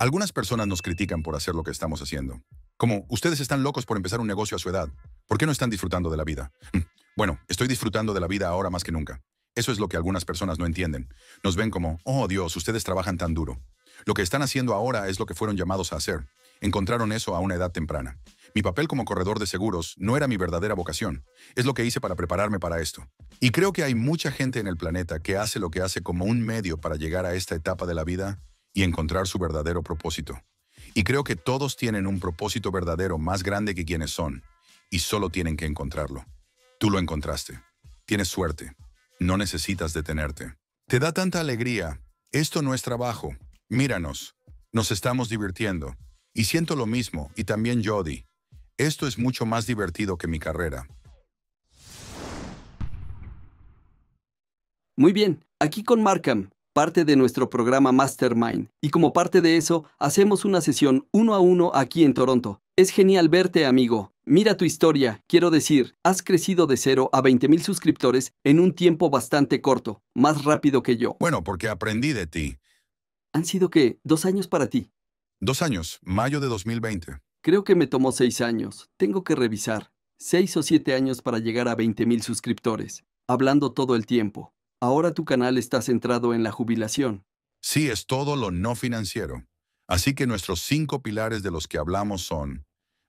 Algunas personas nos critican por hacer lo que estamos haciendo. Como, ustedes están locos por empezar un negocio a su edad. ¿Por qué no están disfrutando de la vida? Mm, bueno, estoy disfrutando de la vida ahora más que nunca. Eso es lo que algunas personas no entienden. Nos ven como, oh Dios, ustedes trabajan tan duro. Lo que están haciendo ahora es lo que fueron llamados a hacer. Encontraron eso a una edad temprana. Mi papel como corredor de seguros no era mi verdadera vocación. Es lo que hice para prepararme para esto. Y creo que hay mucha gente en el planeta que hace lo que hace como un medio para llegar a esta etapa de la vida y encontrar su verdadero propósito. Y creo que todos tienen un propósito verdadero más grande que quienes son, y solo tienen que encontrarlo. Tú lo encontraste. Tienes suerte. No necesitas detenerte. Te da tanta alegría. Esto no es trabajo. Míranos. Nos estamos divirtiendo. Y siento lo mismo, y también Jody. Esto es mucho más divertido que mi carrera. Muy bien, aquí con Markham parte de nuestro programa Mastermind. Y como parte de eso, hacemos una sesión uno a uno aquí en Toronto. Es genial verte, amigo. Mira tu historia, quiero decir, has crecido de cero a 20,000 suscriptores en un tiempo bastante corto, más rápido que yo. Bueno, porque aprendí de ti. ¿Han sido qué? ¿Dos años para ti? Dos años, mayo de 2020. Creo que me tomó seis años, tengo que revisar. Seis o siete años para llegar a 20,000 suscriptores, hablando todo el tiempo. Ahora tu canal está centrado en la jubilación. Sí, es todo lo no financiero. Así que nuestros cinco pilares de los que hablamos son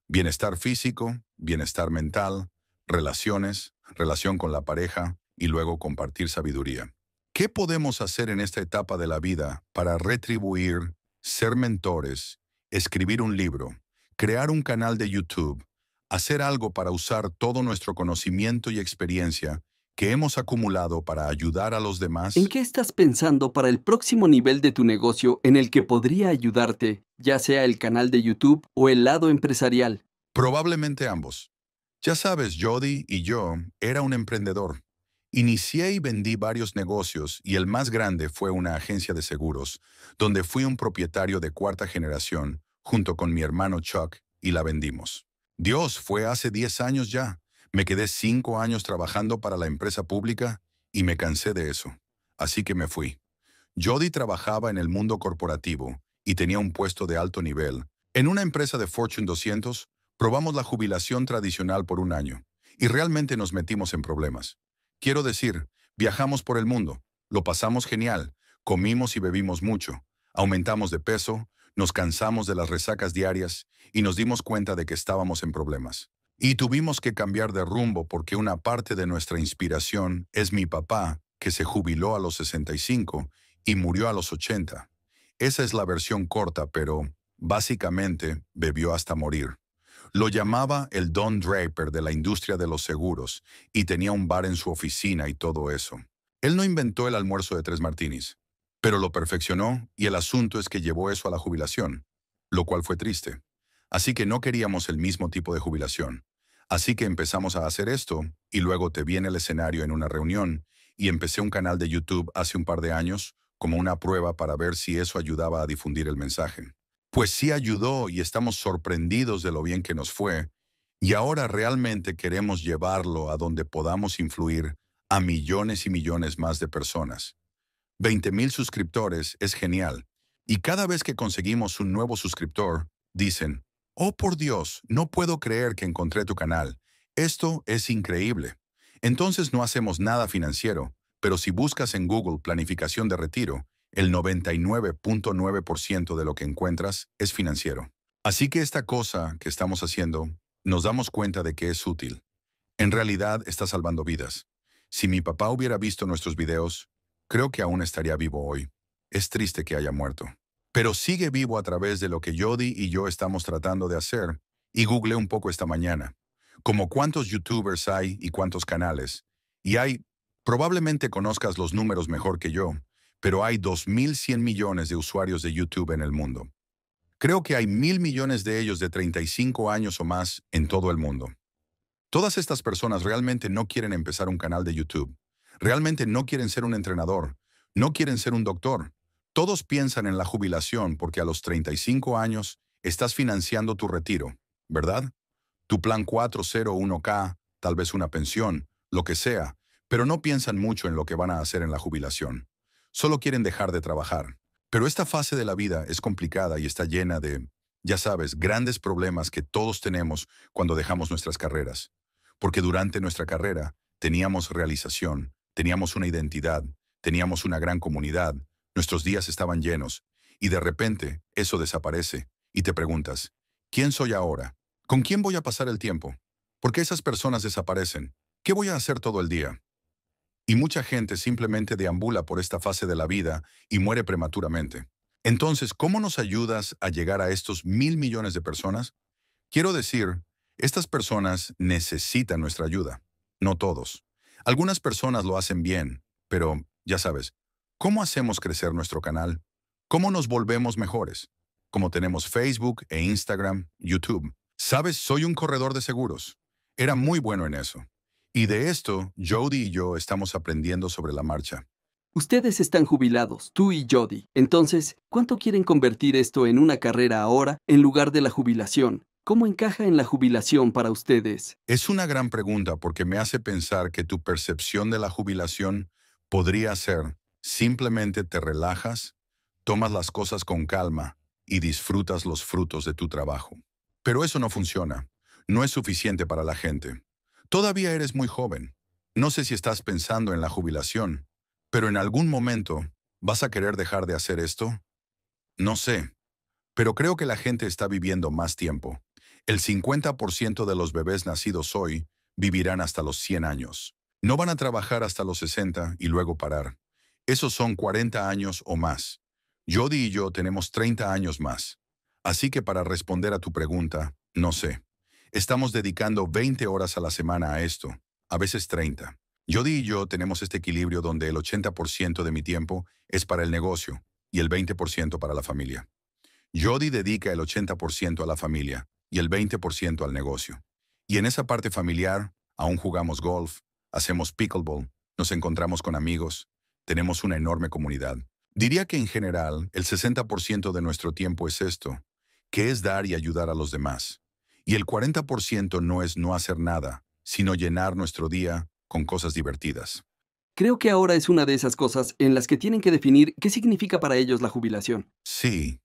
bienestar físico, bienestar mental, relaciones, relación con la pareja y luego compartir sabiduría. ¿Qué podemos hacer en esta etapa de la vida para retribuir, ser mentores, escribir un libro, crear un canal de YouTube, hacer algo para usar todo nuestro conocimiento y experiencia que hemos acumulado para ayudar a los demás? ¿En qué estás pensando para el próximo nivel de tu negocio en el que podría ayudarte, ya sea el canal de YouTube o el lado empresarial? Probablemente ambos. Ya sabes, Jody y yo era un emprendedor. Inicié y vendí varios negocios y el más grande fue una agencia de seguros, donde fui un propietario de cuarta generación junto con mi hermano Chuck y la vendimos. Dios, fue hace 10 años ya. Me quedé cinco años trabajando para la empresa pública y me cansé de eso, así que me fui. Jody trabajaba en el mundo corporativo y tenía un puesto de alto nivel. En una empresa de Fortune 200, probamos la jubilación tradicional por un año y realmente nos metimos en problemas. Quiero decir, viajamos por el mundo, lo pasamos genial, comimos y bebimos mucho, aumentamos de peso, nos cansamos de las resacas diarias y nos dimos cuenta de que estábamos en problemas. Y tuvimos que cambiar de rumbo porque una parte de nuestra inspiración es mi papá, que se jubiló a los 65 y murió a los 80. Esa es la versión corta, pero básicamente bebió hasta morir. Lo llamaba el Don Draper de la industria de los seguros y tenía un bar en su oficina y todo eso. Él no inventó el almuerzo de tres martinis, pero lo perfeccionó y el asunto es que llevó eso a la jubilación, lo cual fue triste. Así que no queríamos el mismo tipo de jubilación. Así que empezamos a hacer esto y luego te vi en el escenario en una reunión y empecé un canal de YouTube hace un par de años como una prueba para ver si eso ayudaba a difundir el mensaje. Pues sí ayudó y estamos sorprendidos de lo bien que nos fue y ahora realmente queremos llevarlo a donde podamos influir a millones y millones más de personas. 20.000 suscriptores es genial y cada vez que conseguimos un nuevo suscriptor, dicen, Oh, por Dios, no puedo creer que encontré tu canal. Esto es increíble. Entonces no hacemos nada financiero, pero si buscas en Google planificación de retiro, el 99.9% de lo que encuentras es financiero. Así que esta cosa que estamos haciendo, nos damos cuenta de que es útil. En realidad está salvando vidas. Si mi papá hubiera visto nuestros videos, creo que aún estaría vivo hoy. Es triste que haya muerto pero sigue vivo a través de lo que Jody y yo estamos tratando de hacer, y googleé un poco esta mañana, como cuántos youtubers hay y cuántos canales, y hay, probablemente conozcas los números mejor que yo, pero hay 2.100 millones de usuarios de YouTube en el mundo. Creo que hay mil millones de ellos de 35 años o más en todo el mundo. Todas estas personas realmente no quieren empezar un canal de YouTube. Realmente no quieren ser un entrenador. No quieren ser un doctor. Todos piensan en la jubilación porque a los 35 años estás financiando tu retiro, ¿verdad? Tu plan 401k, tal vez una pensión, lo que sea, pero no piensan mucho en lo que van a hacer en la jubilación. Solo quieren dejar de trabajar. Pero esta fase de la vida es complicada y está llena de, ya sabes, grandes problemas que todos tenemos cuando dejamos nuestras carreras. Porque durante nuestra carrera teníamos realización, teníamos una identidad, teníamos una gran comunidad, Nuestros días estaban llenos, y de repente eso desaparece, y te preguntas, ¿quién soy ahora? ¿Con quién voy a pasar el tiempo? ¿Por qué esas personas desaparecen? ¿Qué voy a hacer todo el día? Y mucha gente simplemente deambula por esta fase de la vida y muere prematuramente. Entonces, ¿cómo nos ayudas a llegar a estos mil millones de personas? Quiero decir, estas personas necesitan nuestra ayuda. No todos. Algunas personas lo hacen bien, pero, ya sabes, ¿Cómo hacemos crecer nuestro canal? ¿Cómo nos volvemos mejores? Como tenemos Facebook e Instagram, YouTube. Sabes, soy un corredor de seguros. Era muy bueno en eso. Y de esto, Jody y yo estamos aprendiendo sobre la marcha. Ustedes están jubilados, tú y Jody. Entonces, ¿cuánto quieren convertir esto en una carrera ahora en lugar de la jubilación? ¿Cómo encaja en la jubilación para ustedes? Es una gran pregunta porque me hace pensar que tu percepción de la jubilación podría ser Simplemente te relajas, tomas las cosas con calma y disfrutas los frutos de tu trabajo. Pero eso no funciona. No es suficiente para la gente. Todavía eres muy joven. No sé si estás pensando en la jubilación, pero en algún momento, ¿vas a querer dejar de hacer esto? No sé, pero creo que la gente está viviendo más tiempo. El 50% de los bebés nacidos hoy vivirán hasta los 100 años. No van a trabajar hasta los 60 y luego parar. Esos son 40 años o más. Jody y yo tenemos 30 años más. Así que para responder a tu pregunta, no sé. Estamos dedicando 20 horas a la semana a esto, a veces 30. Jody y yo tenemos este equilibrio donde el 80% de mi tiempo es para el negocio y el 20% para la familia. Jody dedica el 80% a la familia y el 20% al negocio. Y en esa parte familiar, aún jugamos golf, hacemos pickleball, nos encontramos con amigos, tenemos una enorme comunidad. Diría que en general el 60% de nuestro tiempo es esto, que es dar y ayudar a los demás. Y el 40% no es no hacer nada, sino llenar nuestro día con cosas divertidas. Creo que ahora es una de esas cosas en las que tienen que definir qué significa para ellos la jubilación. Sí.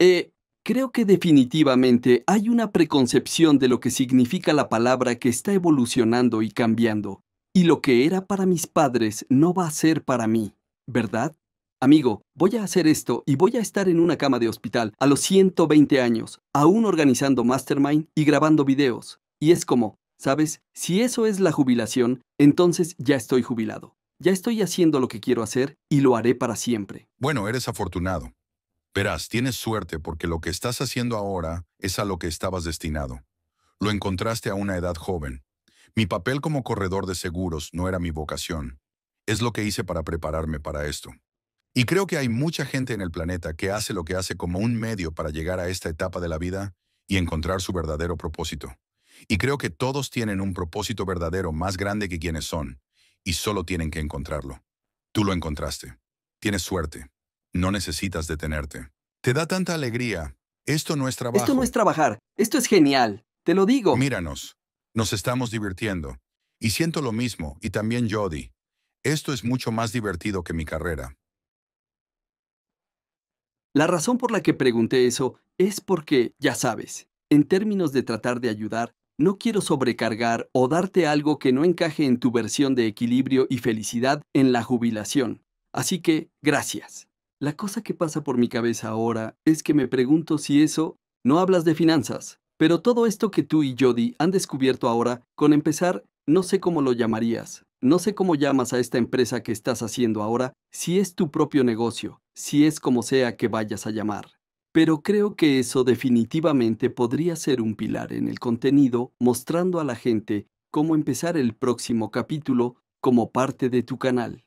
Eh, creo que definitivamente hay una preconcepción de lo que significa la palabra que está evolucionando y cambiando. Y lo que era para mis padres no va a ser para mí, ¿verdad? Amigo, voy a hacer esto y voy a estar en una cama de hospital a los 120 años, aún organizando Mastermind y grabando videos. Y es como, ¿sabes? Si eso es la jubilación, entonces ya estoy jubilado. Ya estoy haciendo lo que quiero hacer y lo haré para siempre. Bueno, eres afortunado. Verás, tienes suerte porque lo que estás haciendo ahora es a lo que estabas destinado. Lo encontraste a una edad joven. Mi papel como corredor de seguros no era mi vocación. Es lo que hice para prepararme para esto. Y creo que hay mucha gente en el planeta que hace lo que hace como un medio para llegar a esta etapa de la vida y encontrar su verdadero propósito. Y creo que todos tienen un propósito verdadero más grande que quienes son, y solo tienen que encontrarlo. Tú lo encontraste. Tienes suerte. No necesitas detenerte. Te da tanta alegría. Esto no es trabajo. Esto no es trabajar. Esto es genial. Te lo digo. Míranos. Nos estamos divirtiendo. Y siento lo mismo, y también Jody. Esto es mucho más divertido que mi carrera. La razón por la que pregunté eso es porque, ya sabes, en términos de tratar de ayudar, no quiero sobrecargar o darte algo que no encaje en tu versión de equilibrio y felicidad en la jubilación. Así que, gracias. La cosa que pasa por mi cabeza ahora es que me pregunto si eso no hablas de finanzas, pero todo esto que tú y Jody han descubierto ahora, con empezar, no sé cómo lo llamarías, no sé cómo llamas a esta empresa que estás haciendo ahora, si es tu propio negocio, si es como sea que vayas a llamar. Pero creo que eso definitivamente podría ser un pilar en el contenido, mostrando a la gente cómo empezar el próximo capítulo como parte de tu canal.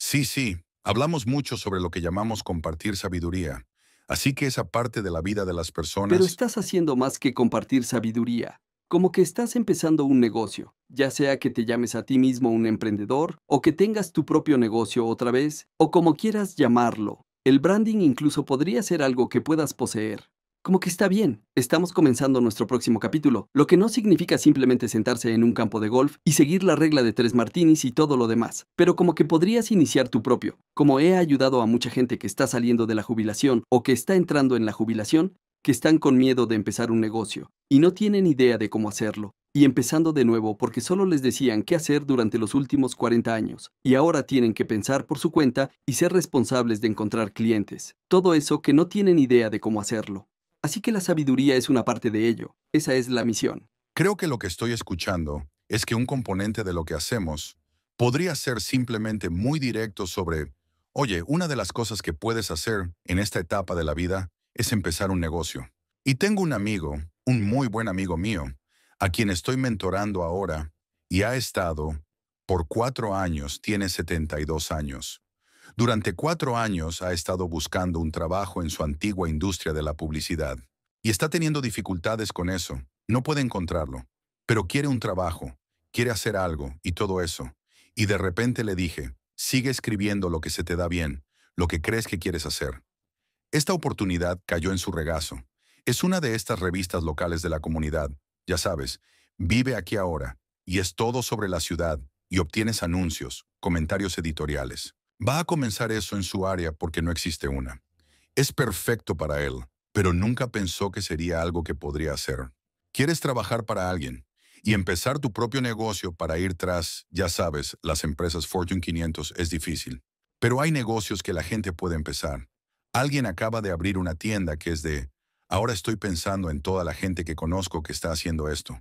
Sí, sí, hablamos mucho sobre lo que llamamos compartir sabiduría, Así que esa parte de la vida de las personas... Pero estás haciendo más que compartir sabiduría. Como que estás empezando un negocio, ya sea que te llames a ti mismo un emprendedor, o que tengas tu propio negocio otra vez, o como quieras llamarlo. El branding incluso podría ser algo que puedas poseer como que está bien. Estamos comenzando nuestro próximo capítulo, lo que no significa simplemente sentarse en un campo de golf y seguir la regla de tres martinis y todo lo demás, pero como que podrías iniciar tu propio. Como he ayudado a mucha gente que está saliendo de la jubilación o que está entrando en la jubilación, que están con miedo de empezar un negocio y no tienen idea de cómo hacerlo, y empezando de nuevo porque solo les decían qué hacer durante los últimos 40 años, y ahora tienen que pensar por su cuenta y ser responsables de encontrar clientes. Todo eso que no tienen idea de cómo hacerlo. Así que la sabiduría es una parte de ello. Esa es la misión. Creo que lo que estoy escuchando es que un componente de lo que hacemos podría ser simplemente muy directo sobre, oye, una de las cosas que puedes hacer en esta etapa de la vida es empezar un negocio. Y tengo un amigo, un muy buen amigo mío, a quien estoy mentorando ahora y ha estado por cuatro años, tiene 72 años. Durante cuatro años ha estado buscando un trabajo en su antigua industria de la publicidad y está teniendo dificultades con eso. No puede encontrarlo, pero quiere un trabajo, quiere hacer algo y todo eso. Y de repente le dije, sigue escribiendo lo que se te da bien, lo que crees que quieres hacer. Esta oportunidad cayó en su regazo. Es una de estas revistas locales de la comunidad, ya sabes, vive aquí ahora, y es todo sobre la ciudad, y obtienes anuncios, comentarios editoriales. Va a comenzar eso en su área porque no existe una. Es perfecto para él, pero nunca pensó que sería algo que podría hacer. ¿Quieres trabajar para alguien? Y empezar tu propio negocio para ir tras, ya sabes, las empresas Fortune 500 es difícil. Pero hay negocios que la gente puede empezar. Alguien acaba de abrir una tienda que es de, ahora estoy pensando en toda la gente que conozco que está haciendo esto,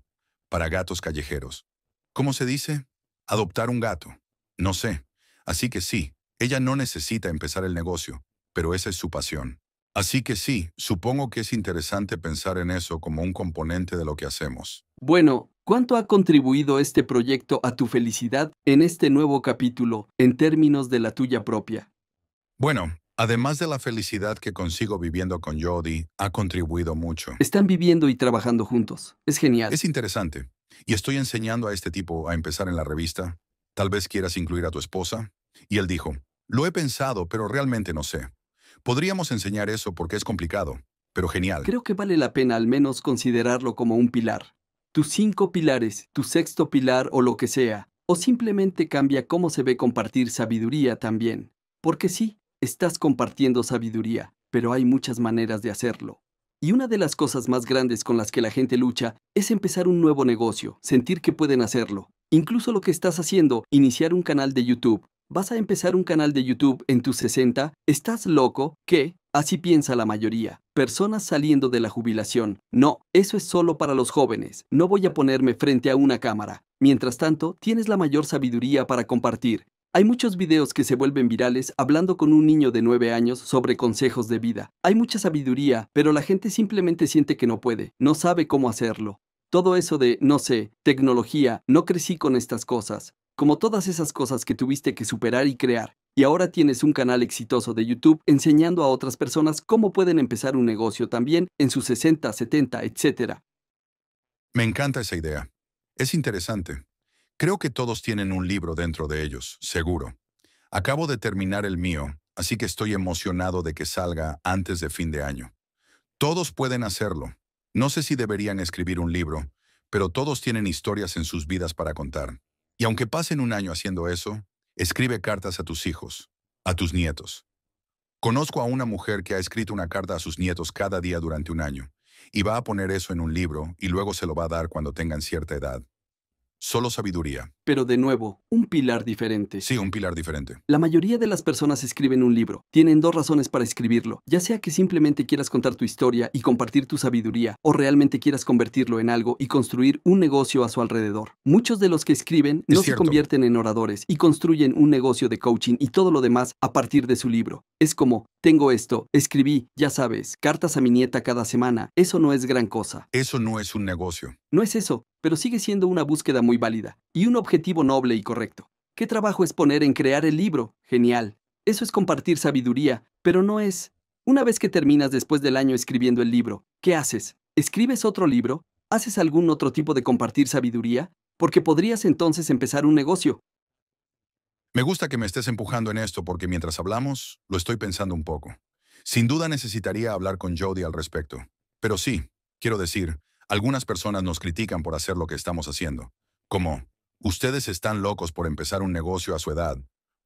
para gatos callejeros. ¿Cómo se dice? Adoptar un gato. No sé. Así que sí, ella no necesita empezar el negocio, pero esa es su pasión. Así que sí, supongo que es interesante pensar en eso como un componente de lo que hacemos. Bueno, ¿cuánto ha contribuido este proyecto a tu felicidad en este nuevo capítulo, en términos de la tuya propia? Bueno, además de la felicidad que consigo viviendo con Jody, ha contribuido mucho. Están viviendo y trabajando juntos. Es genial. Es interesante. Y estoy enseñando a este tipo a empezar en la revista. Tal vez quieras incluir a tu esposa. Y él dijo, lo he pensado, pero realmente no sé. Podríamos enseñar eso porque es complicado, pero genial. Creo que vale la pena al menos considerarlo como un pilar. Tus cinco pilares, tu sexto pilar o lo que sea, o simplemente cambia cómo se ve compartir sabiduría también. Porque sí, estás compartiendo sabiduría, pero hay muchas maneras de hacerlo. Y una de las cosas más grandes con las que la gente lucha es empezar un nuevo negocio, sentir que pueden hacerlo. Incluso lo que estás haciendo, iniciar un canal de YouTube, ¿Vas a empezar un canal de YouTube en tus 60? ¿Estás loco? ¿Qué? Así piensa la mayoría. Personas saliendo de la jubilación. No, eso es solo para los jóvenes. No voy a ponerme frente a una cámara. Mientras tanto, tienes la mayor sabiduría para compartir. Hay muchos videos que se vuelven virales hablando con un niño de 9 años sobre consejos de vida. Hay mucha sabiduría, pero la gente simplemente siente que no puede, no sabe cómo hacerlo. Todo eso de, no sé, tecnología, no crecí con estas cosas como todas esas cosas que tuviste que superar y crear. Y ahora tienes un canal exitoso de YouTube enseñando a otras personas cómo pueden empezar un negocio también en sus 60, 70, etc. Me encanta esa idea. Es interesante. Creo que todos tienen un libro dentro de ellos, seguro. Acabo de terminar el mío, así que estoy emocionado de que salga antes de fin de año. Todos pueden hacerlo. No sé si deberían escribir un libro, pero todos tienen historias en sus vidas para contar. Y aunque pasen un año haciendo eso, escribe cartas a tus hijos, a tus nietos. Conozco a una mujer que ha escrito una carta a sus nietos cada día durante un año, y va a poner eso en un libro y luego se lo va a dar cuando tengan cierta edad. Solo sabiduría. Pero de nuevo, un pilar diferente. Sí, un pilar diferente. La mayoría de las personas escriben un libro. Tienen dos razones para escribirlo, ya sea que simplemente quieras contar tu historia y compartir tu sabiduría, o realmente quieras convertirlo en algo y construir un negocio a su alrededor. Muchos de los que escriben no se convierten en oradores y construyen un negocio de coaching y todo lo demás a partir de su libro. Es como, tengo esto, escribí, ya sabes, cartas a mi nieta cada semana. Eso no es gran cosa. Eso no es un negocio. No es eso, pero sigue siendo una búsqueda muy válida y un objetivo objetivo noble y correcto. ¿Qué trabajo es poner en crear el libro? Genial. Eso es compartir sabiduría, pero no es... Una vez que terminas después del año escribiendo el libro, ¿qué haces? ¿Escribes otro libro? ¿Haces algún otro tipo de compartir sabiduría? Porque podrías entonces empezar un negocio. Me gusta que me estés empujando en esto porque mientras hablamos, lo estoy pensando un poco. Sin duda necesitaría hablar con Jody al respecto. Pero sí, quiero decir, algunas personas nos critican por hacer lo que estamos haciendo. Como, Ustedes están locos por empezar un negocio a su edad.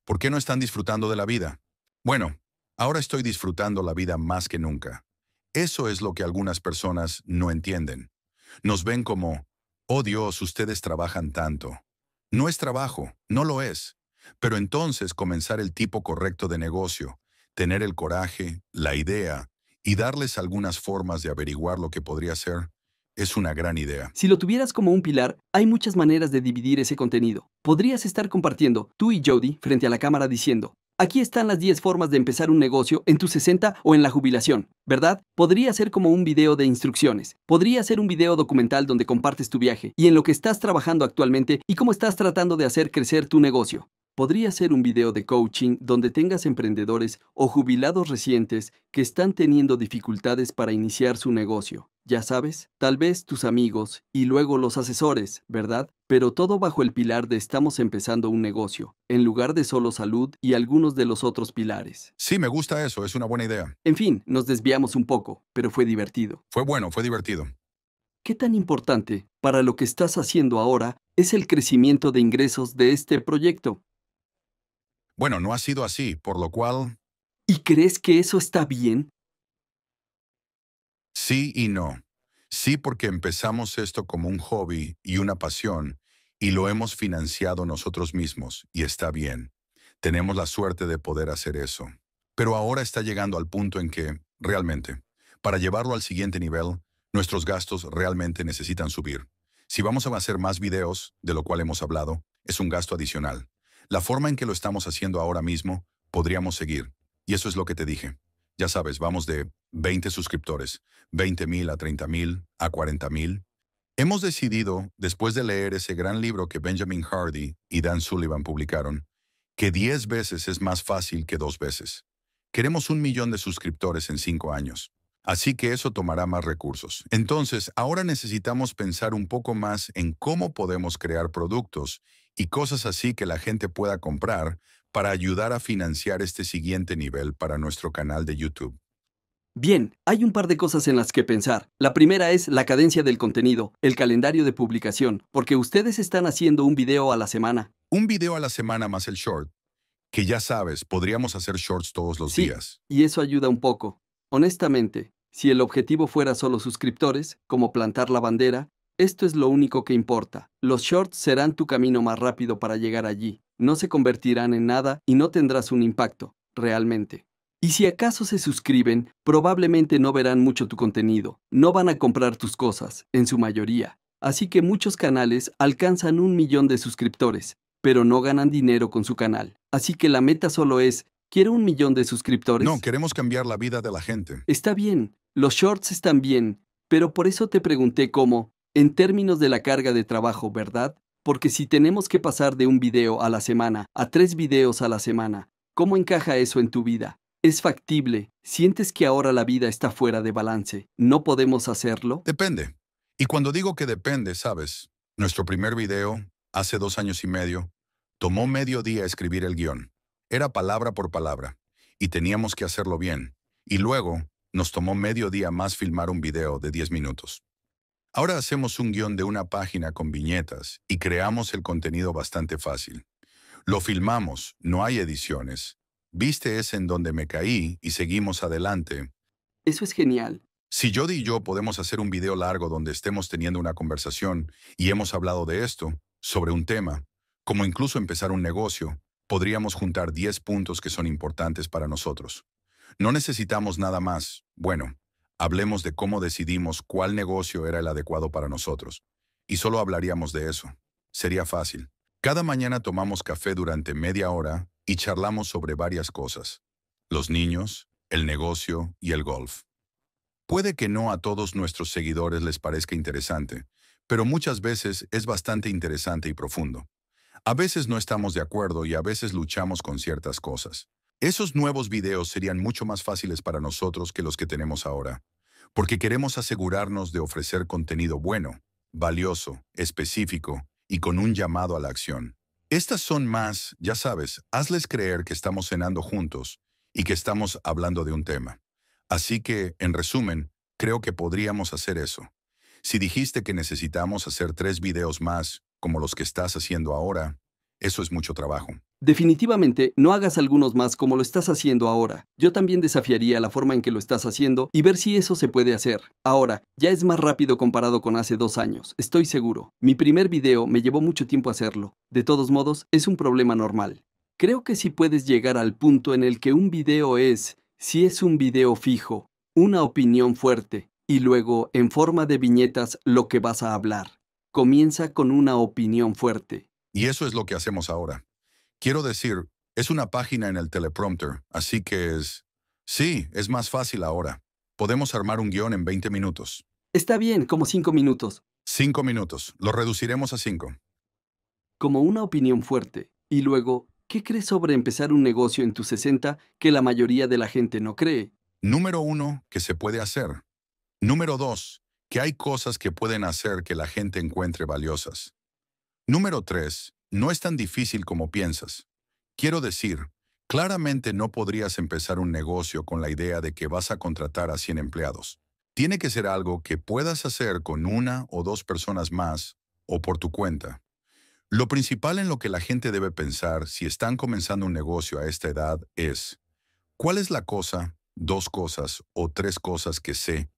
¿Por qué no están disfrutando de la vida? Bueno, ahora estoy disfrutando la vida más que nunca. Eso es lo que algunas personas no entienden. Nos ven como, oh Dios, ustedes trabajan tanto. No es trabajo, no lo es. Pero entonces comenzar el tipo correcto de negocio, tener el coraje, la idea y darles algunas formas de averiguar lo que podría ser, es una gran idea. Si lo tuvieras como un pilar, hay muchas maneras de dividir ese contenido. Podrías estar compartiendo, tú y Jody, frente a la cámara diciendo, Aquí están las 10 formas de empezar un negocio en tus 60 o en la jubilación, ¿verdad? Podría ser como un video de instrucciones, podría ser un video documental donde compartes tu viaje y en lo que estás trabajando actualmente y cómo estás tratando de hacer crecer tu negocio. Podría ser un video de coaching donde tengas emprendedores o jubilados recientes que están teniendo dificultades para iniciar su negocio. Ya sabes, tal vez tus amigos y luego los asesores, ¿verdad? Pero todo bajo el pilar de estamos empezando un negocio, en lugar de solo salud y algunos de los otros pilares. Sí, me gusta eso, es una buena idea. En fin, nos desviamos un poco, pero fue divertido. Fue bueno, fue divertido. ¿Qué tan importante para lo que estás haciendo ahora es el crecimiento de ingresos de este proyecto? Bueno, no ha sido así, por lo cual... ¿Y crees que eso está bien? Sí y no. Sí porque empezamos esto como un hobby y una pasión, y lo hemos financiado nosotros mismos, y está bien. Tenemos la suerte de poder hacer eso. Pero ahora está llegando al punto en que, realmente, para llevarlo al siguiente nivel, nuestros gastos realmente necesitan subir. Si vamos a hacer más videos, de lo cual hemos hablado, es un gasto adicional. La forma en que lo estamos haciendo ahora mismo, podríamos seguir. Y eso es lo que te dije. Ya sabes, vamos de 20 suscriptores, 20,000 a 30,000 a 40,000. Hemos decidido, después de leer ese gran libro que Benjamin Hardy y Dan Sullivan publicaron, que 10 veces es más fácil que dos veces. Queremos un millón de suscriptores en 5 años. Así que eso tomará más recursos. Entonces, ahora necesitamos pensar un poco más en cómo podemos crear productos y cosas así que la gente pueda comprar para ayudar a financiar este siguiente nivel para nuestro canal de YouTube. Bien, hay un par de cosas en las que pensar. La primera es la cadencia del contenido, el calendario de publicación, porque ustedes están haciendo un video a la semana. Un video a la semana más el short, que ya sabes, podríamos hacer shorts todos los sí, días. Y eso ayuda un poco. Honestamente, si el objetivo fuera solo suscriptores, como plantar la bandera, esto es lo único que importa. Los shorts serán tu camino más rápido para llegar allí. No se convertirán en nada y no tendrás un impacto, realmente. Y si acaso se suscriben, probablemente no verán mucho tu contenido, no van a comprar tus cosas, en su mayoría. Así que muchos canales alcanzan un millón de suscriptores, pero no ganan dinero con su canal. Así que la meta solo es, ¿quiero un millón de suscriptores? No, queremos cambiar la vida de la gente. Está bien, los shorts están bien, pero por eso te pregunté cómo, en términos de la carga de trabajo, ¿verdad? Porque si tenemos que pasar de un video a la semana a tres videos a la semana, ¿cómo encaja eso en tu vida? ¿Es factible? ¿Sientes que ahora la vida está fuera de balance? ¿No podemos hacerlo? Depende. Y cuando digo que depende, sabes, nuestro primer video, hace dos años y medio, tomó medio día escribir el guión. Era palabra por palabra, y teníamos que hacerlo bien. Y luego, nos tomó medio día más filmar un video de 10 minutos. Ahora hacemos un guión de una página con viñetas y creamos el contenido bastante fácil. Lo filmamos, no hay ediciones. Viste ese en donde me caí y seguimos adelante. Eso es genial. Si Jody y yo podemos hacer un video largo donde estemos teniendo una conversación y hemos hablado de esto, sobre un tema, como incluso empezar un negocio, podríamos juntar 10 puntos que son importantes para nosotros. No necesitamos nada más. Bueno, Hablemos de cómo decidimos cuál negocio era el adecuado para nosotros. Y solo hablaríamos de eso. Sería fácil. Cada mañana tomamos café durante media hora y charlamos sobre varias cosas. Los niños, el negocio y el golf. Puede que no a todos nuestros seguidores les parezca interesante, pero muchas veces es bastante interesante y profundo. A veces no estamos de acuerdo y a veces luchamos con ciertas cosas. Esos nuevos videos serían mucho más fáciles para nosotros que los que tenemos ahora, porque queremos asegurarnos de ofrecer contenido bueno, valioso, específico y con un llamado a la acción. Estas son más, ya sabes, hazles creer que estamos cenando juntos y que estamos hablando de un tema. Así que, en resumen, creo que podríamos hacer eso. Si dijiste que necesitamos hacer tres videos más, como los que estás haciendo ahora, eso es mucho trabajo. Definitivamente, no hagas algunos más como lo estás haciendo ahora. Yo también desafiaría la forma en que lo estás haciendo y ver si eso se puede hacer. Ahora, ya es más rápido comparado con hace dos años, estoy seguro. Mi primer video me llevó mucho tiempo hacerlo. De todos modos, es un problema normal. Creo que si puedes llegar al punto en el que un video es, si es un video fijo, una opinión fuerte, y luego, en forma de viñetas, lo que vas a hablar. Comienza con una opinión fuerte. Y eso es lo que hacemos ahora. Quiero decir, es una página en el teleprompter, así que es... Sí, es más fácil ahora. Podemos armar un guión en 20 minutos. Está bien, como 5 minutos. 5 minutos. Lo reduciremos a 5. Como una opinión fuerte. Y luego, ¿qué crees sobre empezar un negocio en tu 60 que la mayoría de la gente no cree? Número uno, que se puede hacer. Número dos, que hay cosas que pueden hacer que la gente encuentre valiosas. Número 3. No es tan difícil como piensas. Quiero decir, claramente no podrías empezar un negocio con la idea de que vas a contratar a 100 empleados. Tiene que ser algo que puedas hacer con una o dos personas más o por tu cuenta. Lo principal en lo que la gente debe pensar si están comenzando un negocio a esta edad es, ¿cuál es la cosa, dos cosas o tres cosas que sé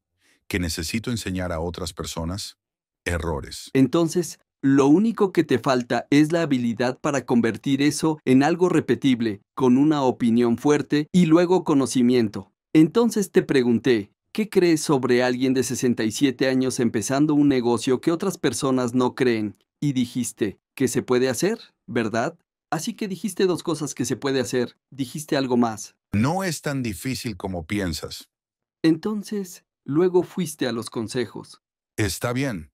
que necesito enseñar a otras personas? Errores. Entonces, lo único que te falta es la habilidad para convertir eso en algo repetible, con una opinión fuerte y luego conocimiento. Entonces te pregunté, ¿qué crees sobre alguien de 67 años empezando un negocio que otras personas no creen? Y dijiste, que se puede hacer, ¿verdad? Así que dijiste dos cosas que se puede hacer, dijiste algo más. No es tan difícil como piensas. Entonces, luego fuiste a los consejos. Está bien,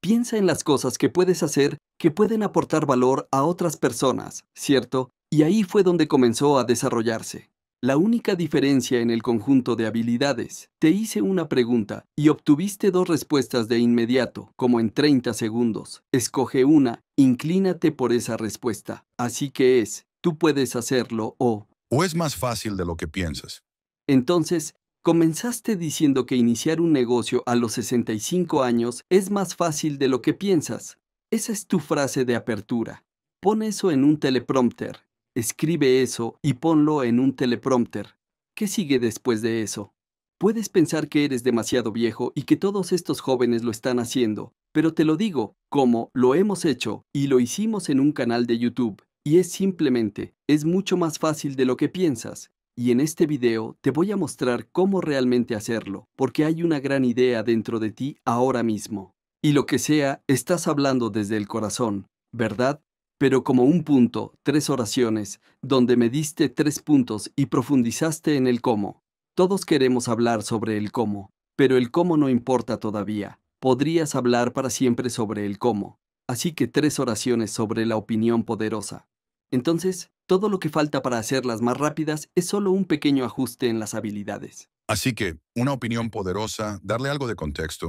Piensa en las cosas que puedes hacer que pueden aportar valor a otras personas, ¿cierto? Y ahí fue donde comenzó a desarrollarse. La única diferencia en el conjunto de habilidades. Te hice una pregunta y obtuviste dos respuestas de inmediato, como en 30 segundos. Escoge una, inclínate por esa respuesta. Así que es, tú puedes hacerlo o... O es más fácil de lo que piensas. Entonces, Comenzaste diciendo que iniciar un negocio a los 65 años es más fácil de lo que piensas. Esa es tu frase de apertura. Pon eso en un teleprompter. Escribe eso y ponlo en un teleprompter. ¿Qué sigue después de eso? Puedes pensar que eres demasiado viejo y que todos estos jóvenes lo están haciendo, pero te lo digo, como lo hemos hecho y lo hicimos en un canal de YouTube, y es simplemente, es mucho más fácil de lo que piensas, y en este video te voy a mostrar cómo realmente hacerlo, porque hay una gran idea dentro de ti ahora mismo. Y lo que sea, estás hablando desde el corazón, ¿verdad? Pero como un punto, tres oraciones, donde me diste tres puntos y profundizaste en el cómo. Todos queremos hablar sobre el cómo, pero el cómo no importa todavía. Podrías hablar para siempre sobre el cómo. Así que tres oraciones sobre la opinión poderosa. Entonces, todo lo que falta para hacerlas más rápidas es solo un pequeño ajuste en las habilidades. Así que, una opinión poderosa, darle algo de contexto.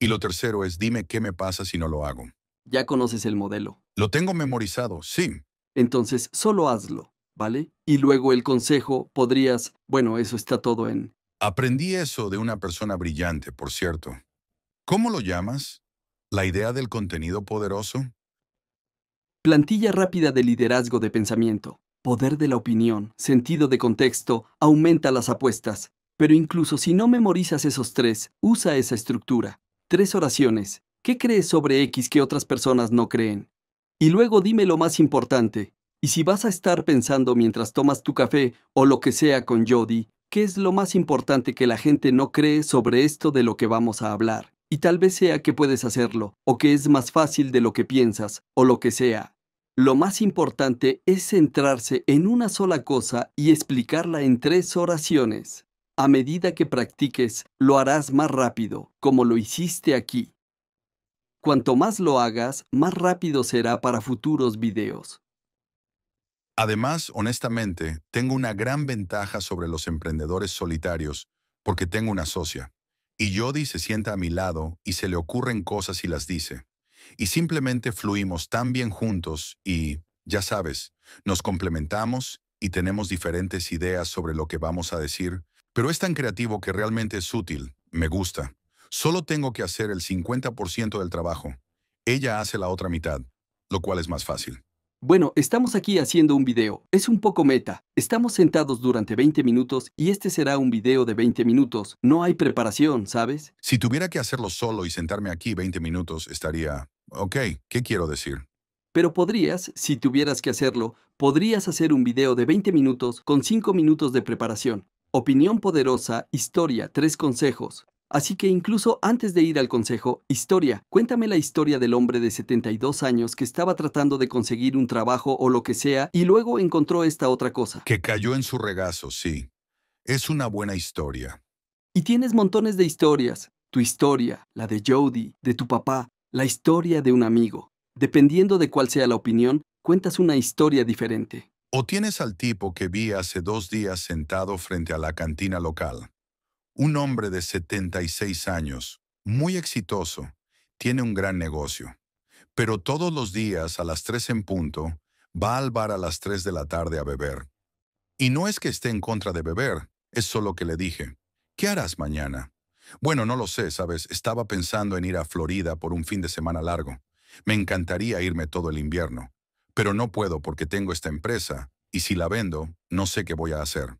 Y lo tercero es, dime qué me pasa si no lo hago. Ya conoces el modelo. Lo tengo memorizado, sí. Entonces, solo hazlo, ¿vale? Y luego el consejo, podrías... Bueno, eso está todo en... Aprendí eso de una persona brillante, por cierto. ¿Cómo lo llamas? ¿La idea del contenido poderoso? Plantilla rápida de liderazgo de pensamiento, poder de la opinión, sentido de contexto, aumenta las apuestas. Pero incluso si no memorizas esos tres, usa esa estructura. Tres oraciones. ¿Qué crees sobre X que otras personas no creen? Y luego dime lo más importante. Y si vas a estar pensando mientras tomas tu café o lo que sea con Jody, ¿qué es lo más importante que la gente no cree sobre esto de lo que vamos a hablar? Y tal vez sea que puedes hacerlo, o que es más fácil de lo que piensas, o lo que sea. Lo más importante es centrarse en una sola cosa y explicarla en tres oraciones. A medida que practiques, lo harás más rápido, como lo hiciste aquí. Cuanto más lo hagas, más rápido será para futuros videos. Además, honestamente, tengo una gran ventaja sobre los emprendedores solitarios, porque tengo una socia. Y Jody se sienta a mi lado y se le ocurren cosas y las dice. Y simplemente fluimos tan bien juntos y, ya sabes, nos complementamos y tenemos diferentes ideas sobre lo que vamos a decir, pero es tan creativo que realmente es útil, me gusta. Solo tengo que hacer el 50% del trabajo. Ella hace la otra mitad, lo cual es más fácil. Bueno, estamos aquí haciendo un video, es un poco meta. Estamos sentados durante 20 minutos y este será un video de 20 minutos. No hay preparación, ¿sabes? Si tuviera que hacerlo solo y sentarme aquí 20 minutos, estaría... Ok, ¿qué quiero decir? Pero podrías, si tuvieras que hacerlo, podrías hacer un video de 20 minutos con 5 minutos de preparación. Opinión poderosa, historia, tres consejos. Así que incluso antes de ir al consejo, historia, cuéntame la historia del hombre de 72 años que estaba tratando de conseguir un trabajo o lo que sea y luego encontró esta otra cosa. Que cayó en su regazo, sí. Es una buena historia. Y tienes montones de historias. Tu historia, la de Jody, de tu papá, la historia de un amigo. Dependiendo de cuál sea la opinión, cuentas una historia diferente. O tienes al tipo que vi hace dos días sentado frente a la cantina local un hombre de 76 años, muy exitoso, tiene un gran negocio. Pero todos los días a las 3 en punto, va al bar a las 3 de la tarde a beber. Y no es que esté en contra de beber, es solo que le dije, ¿qué harás mañana? Bueno, no lo sé, sabes, estaba pensando en ir a Florida por un fin de semana largo. Me encantaría irme todo el invierno, pero no puedo porque tengo esta empresa y si la vendo, no sé qué voy a hacer.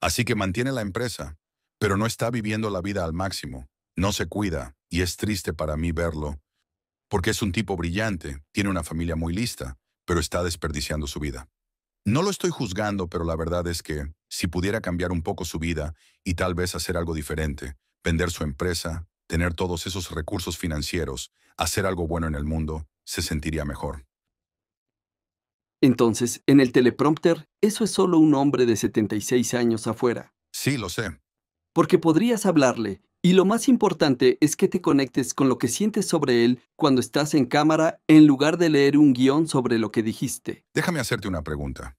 Así que mantiene la empresa, pero no está viviendo la vida al máximo, no se cuida, y es triste para mí verlo, porque es un tipo brillante, tiene una familia muy lista, pero está desperdiciando su vida. No lo estoy juzgando, pero la verdad es que, si pudiera cambiar un poco su vida y tal vez hacer algo diferente, vender su empresa, tener todos esos recursos financieros, hacer algo bueno en el mundo, se sentiría mejor. Entonces, en el teleprompter, eso es solo un hombre de 76 años afuera. Sí, lo sé porque podrías hablarle. Y lo más importante es que te conectes con lo que sientes sobre él cuando estás en cámara en lugar de leer un guión sobre lo que dijiste. Déjame hacerte una pregunta.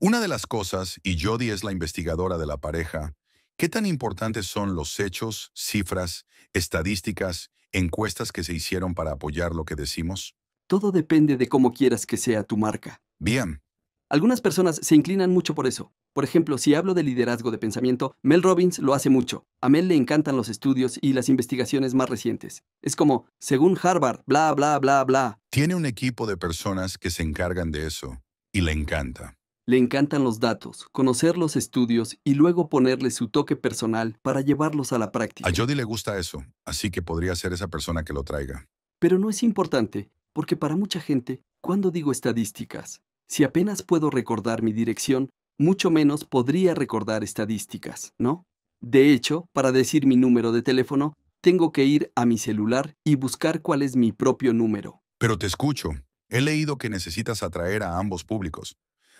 Una de las cosas, y Jody es la investigadora de la pareja, ¿qué tan importantes son los hechos, cifras, estadísticas, encuestas que se hicieron para apoyar lo que decimos? Todo depende de cómo quieras que sea tu marca. Bien. Algunas personas se inclinan mucho por eso. Por ejemplo, si hablo de liderazgo de pensamiento, Mel Robbins lo hace mucho. A Mel le encantan los estudios y las investigaciones más recientes. Es como, según Harvard, bla, bla, bla, bla. Tiene un equipo de personas que se encargan de eso y le encanta. Le encantan los datos, conocer los estudios y luego ponerle su toque personal para llevarlos a la práctica. A Jody le gusta eso, así que podría ser esa persona que lo traiga. Pero no es importante, porque para mucha gente, cuando digo estadísticas, si apenas puedo recordar mi dirección, mucho menos podría recordar estadísticas, ¿no? De hecho, para decir mi número de teléfono, tengo que ir a mi celular y buscar cuál es mi propio número. Pero te escucho. He leído que necesitas atraer a ambos públicos.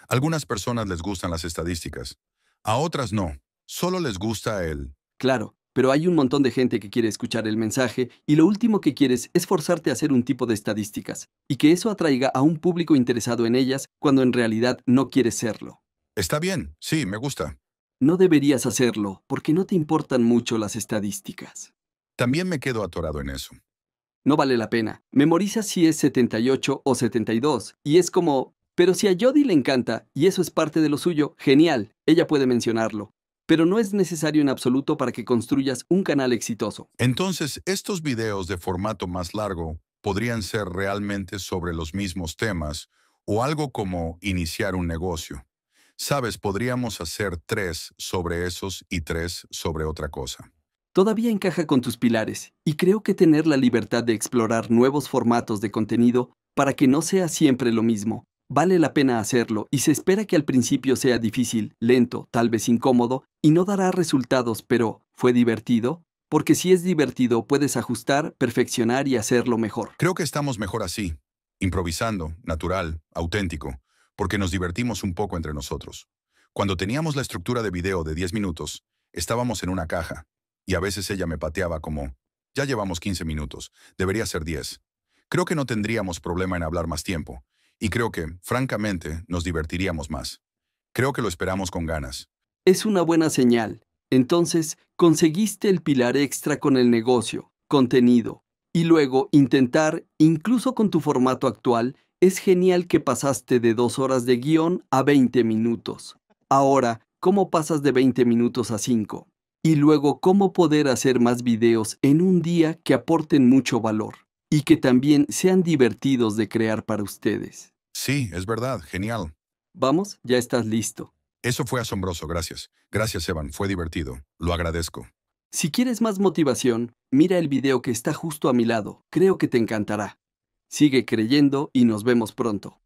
Algunas personas les gustan las estadísticas, a otras no. Solo les gusta él. Claro, pero hay un montón de gente que quiere escuchar el mensaje y lo último que quieres es forzarte a hacer un tipo de estadísticas y que eso atraiga a un público interesado en ellas cuando en realidad no quiere serlo. Está bien, sí, me gusta. No deberías hacerlo, porque no te importan mucho las estadísticas. También me quedo atorado en eso. No vale la pena. Memoriza si es 78 o 72, y es como... Pero si a Jody le encanta, y eso es parte de lo suyo, genial, ella puede mencionarlo. Pero no es necesario en absoluto para que construyas un canal exitoso. Entonces, estos videos de formato más largo podrían ser realmente sobre los mismos temas o algo como iniciar un negocio. Sabes, podríamos hacer tres sobre esos y tres sobre otra cosa. Todavía encaja con tus pilares y creo que tener la libertad de explorar nuevos formatos de contenido para que no sea siempre lo mismo. Vale la pena hacerlo y se espera que al principio sea difícil, lento, tal vez incómodo y no dará resultados, pero ¿fue divertido? Porque si es divertido puedes ajustar, perfeccionar y hacerlo mejor. Creo que estamos mejor así, improvisando, natural, auténtico porque nos divertimos un poco entre nosotros. Cuando teníamos la estructura de video de 10 minutos, estábamos en una caja, y a veces ella me pateaba como, ya llevamos 15 minutos, debería ser 10. Creo que no tendríamos problema en hablar más tiempo, y creo que, francamente, nos divertiríamos más. Creo que lo esperamos con ganas. Es una buena señal. Entonces, conseguiste el pilar extra con el negocio, contenido, y luego intentar, incluso con tu formato actual, es genial que pasaste de dos horas de guión a 20 minutos. Ahora, ¿cómo pasas de 20 minutos a 5? Y luego, ¿cómo poder hacer más videos en un día que aporten mucho valor y que también sean divertidos de crear para ustedes? Sí, es verdad, genial. Vamos, ya estás listo. Eso fue asombroso, gracias. Gracias, Evan, fue divertido. Lo agradezco. Si quieres más motivación, mira el video que está justo a mi lado. Creo que te encantará. Sigue creyendo y nos vemos pronto.